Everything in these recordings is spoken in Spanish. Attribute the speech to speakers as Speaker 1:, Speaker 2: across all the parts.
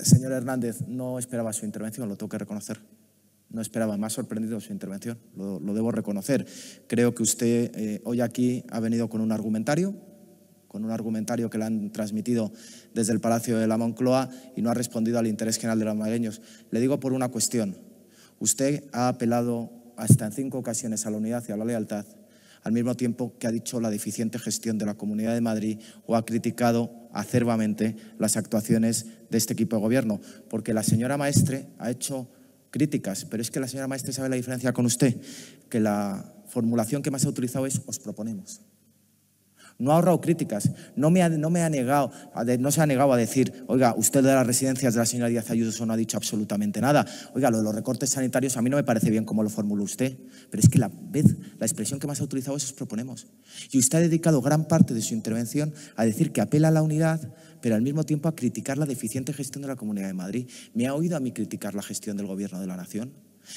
Speaker 1: Señor Hernández, no esperaba su intervención, lo tengo que reconocer. No esperaba, más sorprendido su intervención, lo, debo reconocer. Creo que usted eh, hoy aquí ha venido con un argumentario, con un argumentario que le han transmitido desde el Palacio de la Moncloa y no ha respondido al interés general de los madrileños. Le digo por una cuestión. Usted ha apelado hasta en cinco ocasiones a la unidad y a la lealtad al mismo tiempo que ha dicho la deficiente gestión de la Comunidad de Madrid o ha criticado acerbamente las actuaciones de este equipo de gobierno. Porque la señora Maestre ha hecho críticas, pero es que la señora Maestre sabe la diferencia con usted, que la formulación que más ha utilizado es os proponemos. No ha ahorrado críticas, no no me ha negado, no se ha negado a decir, oiga, usted de las residencias de la señora Díaz Ayuso no ha dicho absolutamente nada. Oiga, lo de los recortes sanitarios a mí no me parece bien como lo formula usted, pero es que la vez, la expresión que más ha utilizado es proponemos. Y usted ha dedicado gran parte de su intervención a decir que apela a la unidad, pero al mismo tiempo a criticar la deficiente gestión de la Comunidad de Madrid. ¿Me ha oído a mí criticar la gestión del Gobierno de la Nación?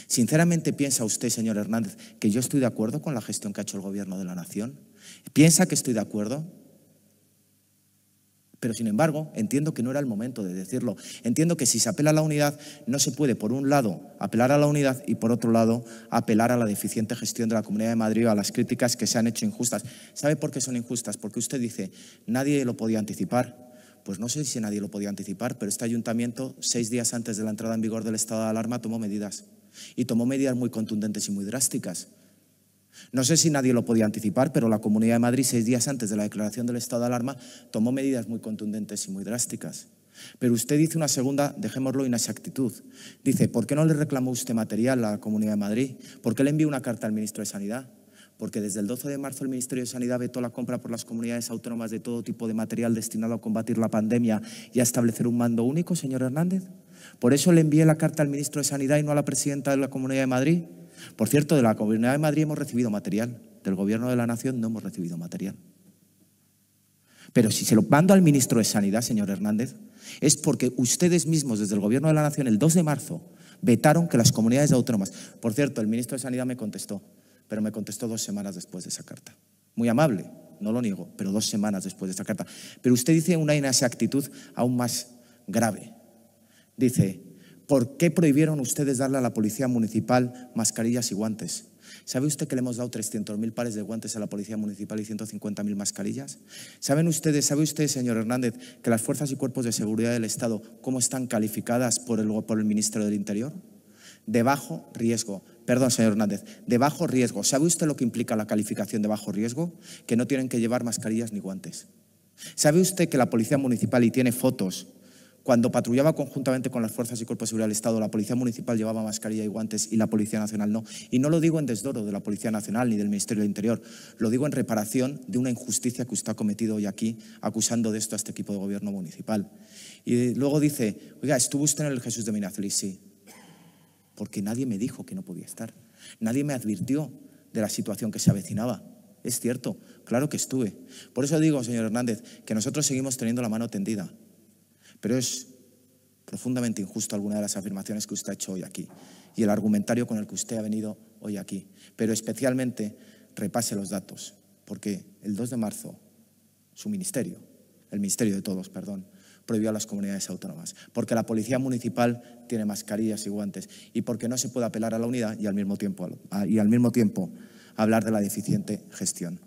Speaker 1: Sinceramente piensa usted, señor Hernández, que yo estoy de acuerdo con la gestión que ha hecho el gobierno de la nación. Piensa que estoy de acuerdo. Pero sin embargo, entiendo que no era el momento de decirlo. Entiendo que si se apela a la unidad, no se puede, por un lado, apelar a la unidad y por otro lado, apelar a la deficiente gestión de la Comunidad de Madrid o a las críticas que se han hecho injustas. ¿Sabe por qué son injustas? Porque usted dice, nadie lo podía anticipar, pues no sé si nadie lo podía anticipar, pero este ayuntamiento, seis días antes de la entrada en vigor del estado de alarma, tomó medidas y tomó medidas muy contundentes y muy drásticas. No sé si nadie lo podía anticipar, pero la Comunidad de Madrid, seis días antes de la declaración del estado de alarma, tomó medidas muy contundentes y muy drásticas. Pero usted dice una segunda, dejémoslo, inexactitud. Dice, ¿por qué no le reclamó usted material a la Comunidad de Madrid? ¿Por qué le envió una carta al ministro de Sanidad? Porque desde el 12 de marzo el Ministerio de Sanidad vetó la compra por las comunidades autónomas de todo tipo de material destinado a combatir la pandemia y a establecer un mando único, señor Hernández. Por eso le envié la carta al ministro de Sanidad y no a la presidenta de la Comunidad de Madrid. Por cierto, de la Comunidad de Madrid hemos recibido material, del Gobierno de la Nación no hemos recibido material. Pero si se lo mando al ministro de Sanidad, señor Hernández, es porque ustedes mismos desde el Gobierno de la Nación el 2 de marzo vetaron que las comunidades autónomas... Por cierto, el ministro de Sanidad me contestó, pero me contestó dos semanas después de esa carta. Muy amable, no lo niego, pero dos semanas después de esa carta. Pero usted dice una inexactitud aún más grave. Dice, ¿por qué prohibieron ustedes darle a la policía municipal mascarillas y guantes? ¿Sabe usted que le hemos dado 300.000 pares de guantes a la Policía Municipal y 150.000 mascarillas? ¿Saben ustedes, sabe usted, señor Hernández, que las fuerzas y cuerpos de seguridad del Estado, cómo están calificadas por el, por el Ministerio del Interior? De bajo riesgo. Perdón, señor Hernández, de bajo riesgo. ¿Sabe usted lo que implica la calificación de bajo riesgo? Que no tienen que llevar mascarillas ni guantes. ¿Sabe usted que la Policía Municipal, y tiene fotos cuando patrullaba conjuntamente con las fuerzas y cuerpos de seguridad del Estado, la Policía Municipal llevaba mascarilla y guantes y la Policía Nacional no. Y no lo digo en desdoro de la Policía Nacional ni del Ministerio del Interior, lo digo en reparación de una injusticia que usted ha cometido hoy aquí, acusando de esto a este equipo de gobierno municipal. Y luego dice, oiga, ¿estuvo usted en el Jesús de Sí, porque nadie me dijo que no podía estar. Nadie me advirtió de la situación que se avecinaba. Es cierto, claro que estuve. Por eso digo, señor Hernández, que nosotros seguimos teniendo la mano tendida. Pero es profundamente injusto alguna de las afirmaciones que usted ha hecho hoy aquí y el argumentario con el que usted ha venido hoy aquí. Pero especialmente repase los datos, porque el 2 de marzo su ministerio, el ministerio de todos, perdón, prohibió a las comunidades autónomas, porque la policía municipal tiene mascarillas y guantes y porque no se puede apelar a la unidad y al mismo tiempo, y al mismo tiempo hablar de la deficiente gestión.